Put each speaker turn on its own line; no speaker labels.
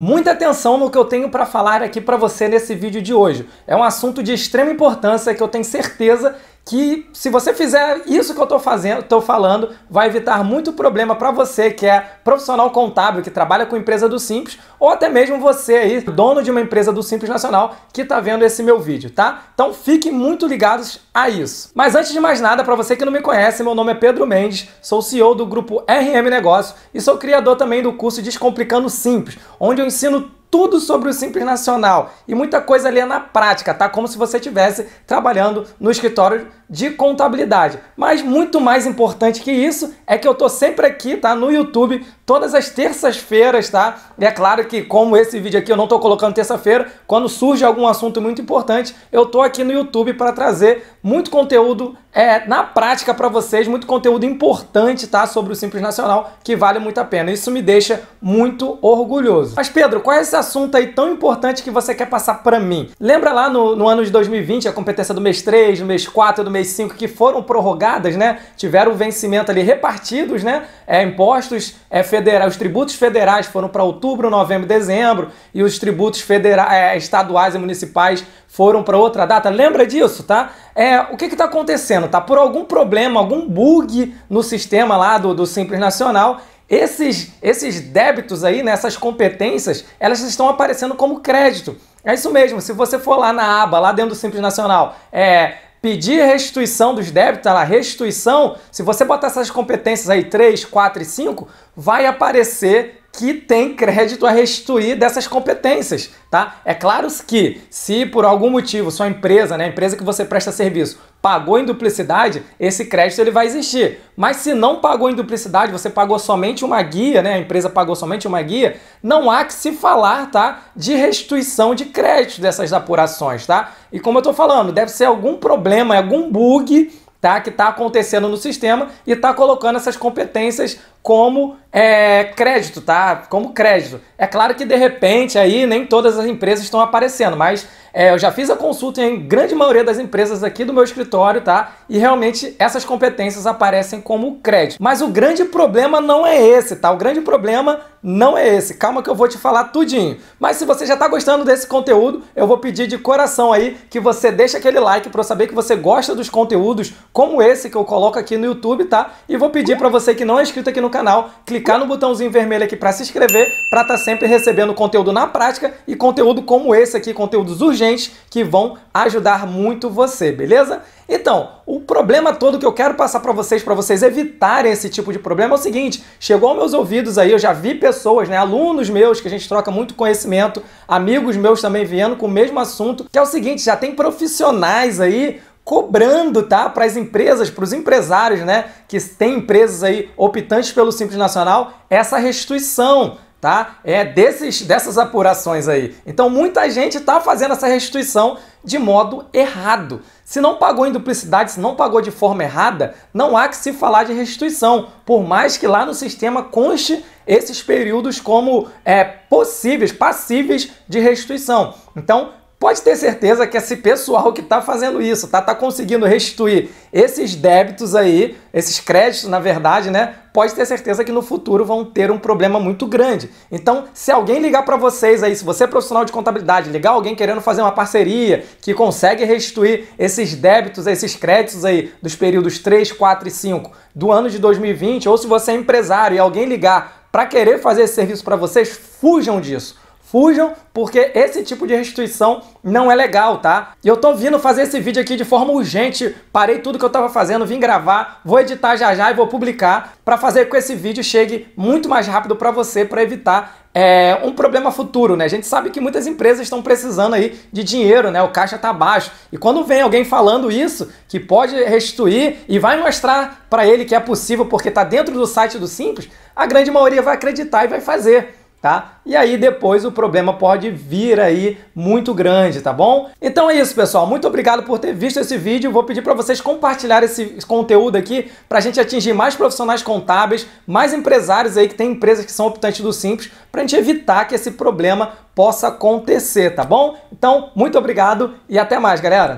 Muita atenção no que eu tenho para falar aqui para você nesse vídeo de hoje. É um assunto de extrema importância que eu tenho certeza que se você fizer isso que eu estou fazendo, estou falando, vai evitar muito problema para você que é profissional contábil, que trabalha com empresa do Simples, ou até mesmo você aí, dono de uma empresa do Simples Nacional, que está vendo esse meu vídeo, tá? Então fiquem muito ligados a isso. Mas antes de mais nada, para você que não me conhece, meu nome é Pedro Mendes, sou CEO do grupo RM Negócio e sou criador também do curso Descomplicando Simples, onde eu ensino tudo sobre o Simples Nacional e muita coisa ali é na prática, tá? Como se você estivesse trabalhando no escritório de contabilidade. Mas muito mais importante que isso é que eu tô sempre aqui, tá? No YouTube, todas as terças-feiras, tá? E é claro que como esse vídeo aqui eu não tô colocando terça-feira, quando surge algum assunto muito importante, eu tô aqui no YouTube para trazer muito conteúdo é, na prática para vocês muito conteúdo importante, tá? Sobre o Simples Nacional, que vale muito a pena. Isso me deixa muito orgulhoso. Mas Pedro, qual é esse assunto aí tão importante que você quer passar para mim? Lembra lá no, no, ano de 2020, a competência do mês 3, do mês 4 e do mês 5, que foram prorrogadas, né? Tiveram o vencimento ali repartidos, né? É, impostos é, federais, os tributos federais foram para outubro, novembro, dezembro, e os tributos federais, é, estaduais e municipais foram para outra data. Lembra disso, tá? É, o que está acontecendo, tá? Por algum problema, algum bug no sistema lá do, do Simples Nacional, esses, esses débitos aí, né, competências, elas estão aparecendo como crédito. É isso mesmo, se você for lá na aba, lá dentro do Simples Nacional, é, pedir restituição dos débitos, a tá lá, restituição, se você botar essas competências aí, 3, 4 e 5, vai aparecer que tem crédito a restituir dessas competências, tá? É claro que se por algum motivo sua empresa, né, a empresa que você presta serviço, pagou em duplicidade, esse crédito ele vai existir. Mas se não pagou em duplicidade, você pagou somente uma guia, né, a empresa pagou somente uma guia, não há que se falar, tá, de restituição de crédito dessas apurações, tá? E como eu tô falando, deve ser algum problema, algum bug tá? Que está acontecendo no sistema e está colocando essas competências como é, crédito, tá? Como crédito. É claro que de repente aí nem todas as empresas estão aparecendo, mas é, eu já fiz a consulta em grande maioria das empresas aqui do meu escritório, tá? E realmente essas competências aparecem como crédito. Mas o grande problema não é esse, tá? O grande problema não é esse. Calma que eu vou te falar tudinho. Mas se você já tá gostando desse conteúdo, eu vou pedir de coração aí que você deixe aquele like para eu saber que você gosta dos conteúdos como esse que eu coloco aqui no YouTube, tá? E vou pedir para você que não é inscrito aqui no canal, clicar clicar no botãozinho vermelho aqui para se inscrever, para estar tá sempre recebendo conteúdo na prática e conteúdo como esse aqui, conteúdos urgentes que vão ajudar muito você, beleza? Então, o problema todo que eu quero passar para vocês, para vocês evitarem esse tipo de problema, é o seguinte: chegou aos meus ouvidos aí, eu já vi pessoas, né, alunos meus, que a gente troca muito conhecimento, amigos meus também vindo com o mesmo assunto, que é o seguinte: já tem profissionais aí cobrando, tá? Para as empresas, para os empresários, né? Que têm empresas aí optantes pelo Simples Nacional, essa restituição, tá? É desses, dessas apurações aí. Então muita gente está fazendo essa restituição de modo errado. Se não pagou em duplicidade, se não pagou de forma errada, não há que se falar de restituição, por mais que lá no sistema conste esses períodos como é, possíveis, passíveis de restituição. Então, Pode ter certeza que esse pessoal que está fazendo isso, tá, tá conseguindo restituir esses débitos aí, esses créditos, na verdade, né? Pode ter certeza que no futuro vão ter um problema muito grande. Então, se alguém ligar para vocês aí, se você é profissional de contabilidade, ligar alguém querendo fazer uma parceria que consegue restituir esses débitos, esses créditos aí dos períodos 3, 4 e 5 do ano de 2020, ou se você é empresário e alguém ligar para querer fazer esse serviço para vocês, fujam disso. Fujam, porque esse tipo de restituição não é legal, tá? E eu tô vindo fazer esse vídeo aqui de forma urgente. Parei tudo que eu tava fazendo, vim gravar, vou editar já já e vou publicar para fazer com que esse vídeo chegue muito mais rápido para você, para evitar é, um problema futuro, né? A gente sabe que muitas empresas estão precisando aí de dinheiro, né? O caixa tá baixo. E quando vem alguém falando isso, que pode restituir e vai mostrar para ele que é possível porque tá dentro do site do Simples, a grande maioria vai acreditar e vai fazer tá? E aí depois o problema pode vir aí muito grande, tá bom? Então é isso, pessoal. Muito obrigado por ter visto esse vídeo. Vou pedir para vocês compartilhar esse conteúdo aqui para a gente atingir mais profissionais contábeis, mais empresários aí que têm empresas que são optantes do Simples, para a gente evitar que esse problema possa acontecer, tá bom? Então, muito obrigado e até mais, galera!